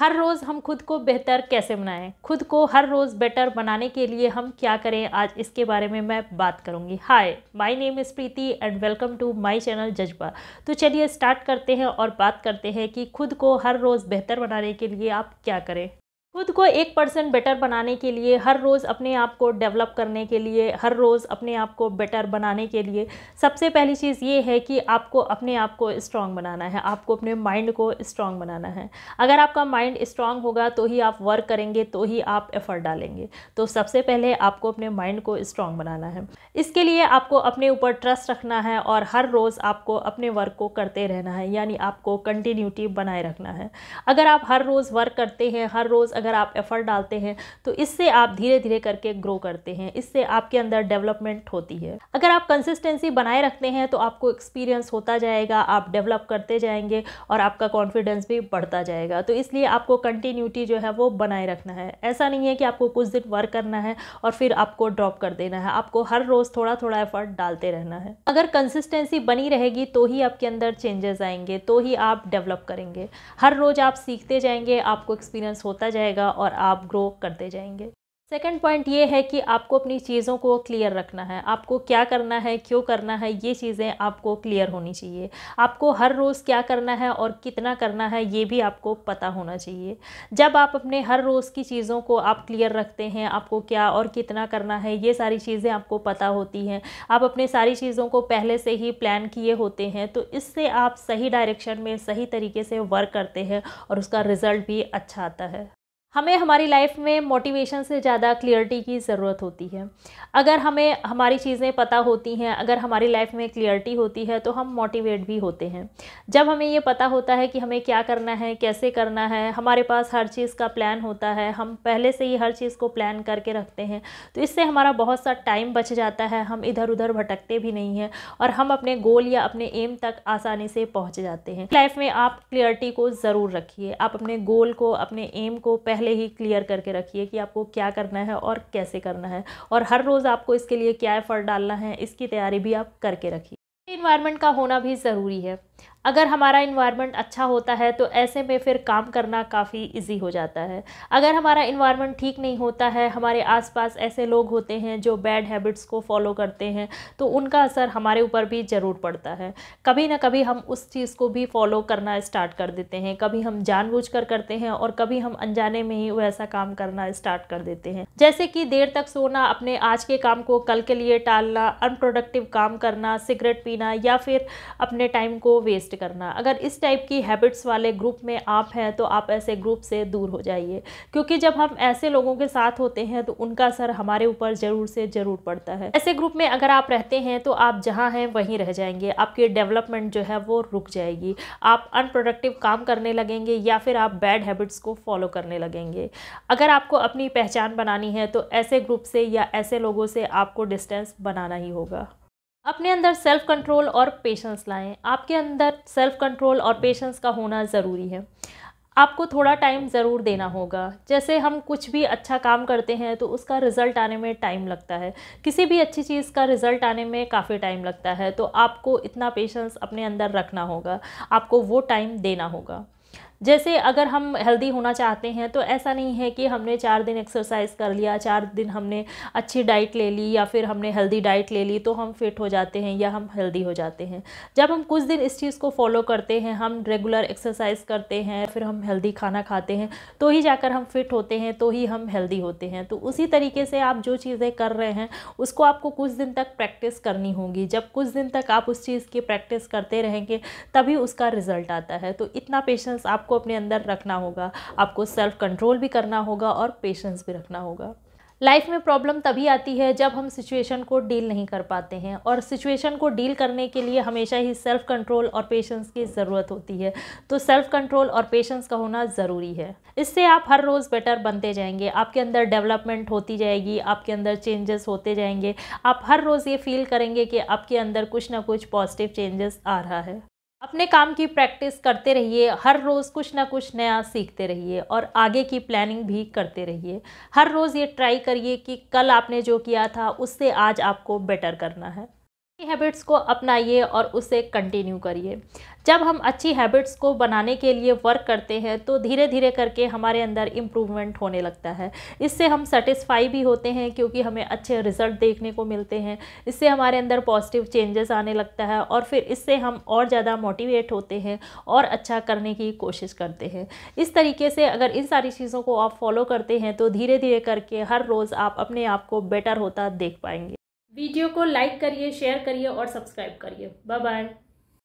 हर रोज़ हम खुद को बेहतर कैसे बनाएं खुद को हर रोज़ बेटर बनाने के लिए हम क्या करें आज इसके बारे में मैं बात करूंगी hi my name is Preeti and welcome to my channel Jazba तो चलिए स्टार्ट करते हैं और बात करते हैं कि खुद को हर रोज़ बेहतर बनाने के लिए आप क्या करें खुद को एक परसेंट बेटर बनाने के लिए हर रोज़ अपने आप को डेवलप करने के लिए हर रोज़ अपने आप को बेटर बनाने के लिए सबसे पहली चीज़ ये है कि आपको अपने आप को स्ट्रांग बनाना है आपको अपने माइंड को स्ट्रांग बनाना है अगर आपका माइंड स्ट्रांग होगा तो ही आप वर्क करेंगे तो ही आप एफ़र्ट डालेंगे तो सबसे पहले आपको अपने माइंड को स्ट्रांग बनाना है इसके लिए आपको अपने ऊपर ट्रस्ट रखना है और हर रोज़ आपको अपने वर्क को करते रहना है यानी आपको कंटिन्यूटी बनाए रखना है अगर आप हर रोज़ वर्क करते हैं हर रोज़ अगर आप एफ़र्ट डालते हैं तो इससे आप धीरे धीरे करके ग्रो करते हैं इससे आपके अंदर डेवलपमेंट होती है अगर आप कंसिस्टेंसी बनाए रखते हैं तो आपको एक्सपीरियंस होता जाएगा आप डेवलप करते जाएंगे और आपका कॉन्फिडेंस भी बढ़ता जाएगा तो इसलिए आपको कंटिन्यूटी जो है वो बनाए रखना है ऐसा नहीं है कि आपको कुछ दिन वर्क करना है और फिर आपको ड्रॉप कर देना है आपको हर रोज़ थोड़ा थोड़ा एफर्ट डालते रहना है अगर कंसिस्टेंसी बनी रहेगी तो ही आपके अंदर चेंजेस आएंगे तो ही आप डेवलप करेंगे हर रोज़ आप सीखते जाएंगे आपको एक्सपीरियंस होता जाएगा रहेगा और आप ग्रो करते जाएंगे सेकेंड पॉइंट ये है कि आपको अपनी चीज़ों को क्लियर रखना है आपको क्या करना है क्यों करना है ये चीज़ें आपको क्लियर होनी चाहिए आपको हर रोज़ क्या करना है और कितना करना है ये भी आपको पता होना चाहिए जब आप अपने हर रोज़ की चीज़ों को आप क्लियर रखते हैं आपको क्या और कितना करना है ये सारी चीज़ें आपको पता होती हैं आप अपने सारी चीज़ों को पहले से ही प्लान किए होते हैं तो इससे आप सही डायरेक्शन में सही तरीके से वर्क करते हैं और उसका रिज़ल्ट भी अच्छा आता है हमें हमारी लाइफ में मोटिवेशन से ज़्यादा क्लियरिटी की ज़रूरत होती है अगर हमें हमारी चीज़ें पता होती हैं अगर हमारी लाइफ में क्लियरिटी होती है तो हम मोटिवेट भी होते हैं जब हमें ये पता होता है कि हमें क्या करना है कैसे करना है हमारे पास हर चीज़ का प्लान होता है हम पहले से ही हर चीज़ को प्लान करके रखते हैं तो इससे हमारा बहुत सा टाइम बच जाता है हम इधर उधर भटकते भी नहीं हैं और हम अपने गोल या अपने एम तक आसानी से पहुँच जाते हैं लाइफ में आप क्लियरिटी को ज़रूर रखिए आप अपने गोल को अपने एम को पहले पहले ही क्लियर करके रखिए कि आपको क्या करना है और कैसे करना है और हर रोज़ आपको इसके लिए क्या एफर्ट डालना है इसकी तैयारी भी आप करके रखिए इन्वायरमेंट का होना भी ज़रूरी है अगर हमारा इन्वायरमेंट अच्छा होता है तो ऐसे में फिर काम करना काफ़ी इजी हो जाता है अगर हमारा इन्वायरमेंट ठीक नहीं होता है हमारे आसपास ऐसे लोग होते हैं जो बैड हैबिट्स को फॉलो करते हैं तो उनका असर हमारे ऊपर भी ज़रूर पड़ता है कभी ना कभी हम उस चीज़ को भी फॉलो करना स्टार्ट कर देते हैं कभी हम जानबूझ कर करते हैं और कभी हम अनजाने में ही वैसा काम करना स्टार्ट कर देते हैं जैसे कि देर तक सोना अपने आज के काम को कल के लिए टालना अनप्रोडक्टिव काम करना सिगरेट पीना या फिर अपने टाइम को वेस्ट करना अगर इस टाइप की हैबिट्स वाले ग्रुप में आप हैं तो आप ऐसे ग्रुप से दूर हो जाइए क्योंकि जब हम ऐसे लोगों के साथ होते हैं तो उनका असर हमारे ऊपर ज़रूर से ज़रूर पड़ता है ऐसे ग्रुप में अगर आप रहते हैं तो आप जहाँ हैं वहीं रह जाएंगे आपकी डेवलपमेंट जो है वो रुक जाएगी आप अनप्रोडक्टिव काम करने लगेंगे या फिर आप बैड हैबिट्स को फॉलो करने लगेंगे अगर आपको अपनी पहचान बनानी है तो ऐसे ग्रुप से या ऐसे लोगों से आपको डिस्टेंस बनाना ही होगा अपने अंदर सेल्फ कंट्रोल और पेशेंस लाएं आपके अंदर सेल्फ कंट्रोल और पेशेंस का होना ज़रूरी है आपको थोड़ा टाइम ज़रूर देना होगा जैसे हम कुछ भी अच्छा काम करते हैं तो उसका रिज़ल्ट आने में टाइम लगता है किसी भी अच्छी चीज़ का रिज़ल्ट आने में काफ़ी टाइम लगता है तो आपको इतना पेशेंस अपने अंदर रखना होगा आपको वो टाइम देना होगा जैसे अगर हम हेल्दी होना चाहते हैं तो ऐसा नहीं है कि हमने चार दिन एक्सरसाइज कर लिया चार दिन हमने अच्छी डाइट ले ली या फिर हमने हेल्दी डाइट ले ली तो हम फिट हो जाते हैं या हम हेल्दी हो जाते हैं जब हम कुछ दिन इस चीज़ को फॉलो करते हैं हम रेगुलर एक्सरसाइज करते हैं फिर हम हेल्दी खाना खाते हैं तो ही जाकर हम फिट होते हैं तो ही हम हेल्दी होते हैं तो उसी तरीके से आप जो चीज़ें कर रहे हैं उसको आपको कुछ दिन तक प्रैक्टिस करनी होगी जब कुछ दिन तक आप उस चीज़ की प्रैक्टिस करते रहेंगे तभी उसका रिज़ल्ट आता है तो इतना पेशेंस आप आपको अपने अंदर रखना होगा आपको सेल्फ कंट्रोल भी करना होगा और पेशेंस भी रखना होगा लाइफ में प्रॉब्लम तभी आती है जब हम सिचुएशन को डील नहीं कर पाते हैं और सिचुएशन को डील करने के लिए हमेशा ही सेल्फ़ कंट्रोल और पेशेंस की ज़रूरत होती है तो सेल्फ़ कंट्रोल और पेशेंस का होना ज़रूरी है इससे आप हर रोज़ बेटर बनते जाएंगे आपके अंदर डेवलपमेंट होती जाएगी आपके अंदर चेंजेस होते जाएंगे आप हर रोज़ ये फील करेंगे कि आपके अंदर कुछ ना कुछ पॉजिटिव चेंजेस आ रहा है अपने काम की प्रैक्टिस करते रहिए हर रोज़ कुछ ना कुछ नया सीखते रहिए और आगे की प्लानिंग भी करते रहिए हर रोज़ ये ट्राई करिए कि कल आपने जो किया था उससे आज आपको बेटर करना है हैबिट्स को अपनाइए और उसे कंटिन्यू करिए जब हम अच्छी हैबिट्स को बनाने के लिए वर्क करते हैं तो धीरे धीरे करके हमारे अंदर इम्प्रूवमेंट होने लगता है इससे हम सेटिस्फाई भी होते हैं क्योंकि हमें अच्छे रिजल्ट देखने को मिलते हैं इससे हमारे अंदर पॉजिटिव चेंजेस आने लगता है और फिर इससे हम और ज़्यादा मोटिवेट होते हैं और अच्छा करने की कोशिश करते हैं इस तरीके से अगर इन सारी चीज़ों को आप फॉलो करते हैं तो धीरे धीरे करके हर रोज़ आप अपने आप को बेटर होता देख पाएंगे वीडियो को लाइक करिए शेयर करिए और सब्सक्राइब करिए बाय बाय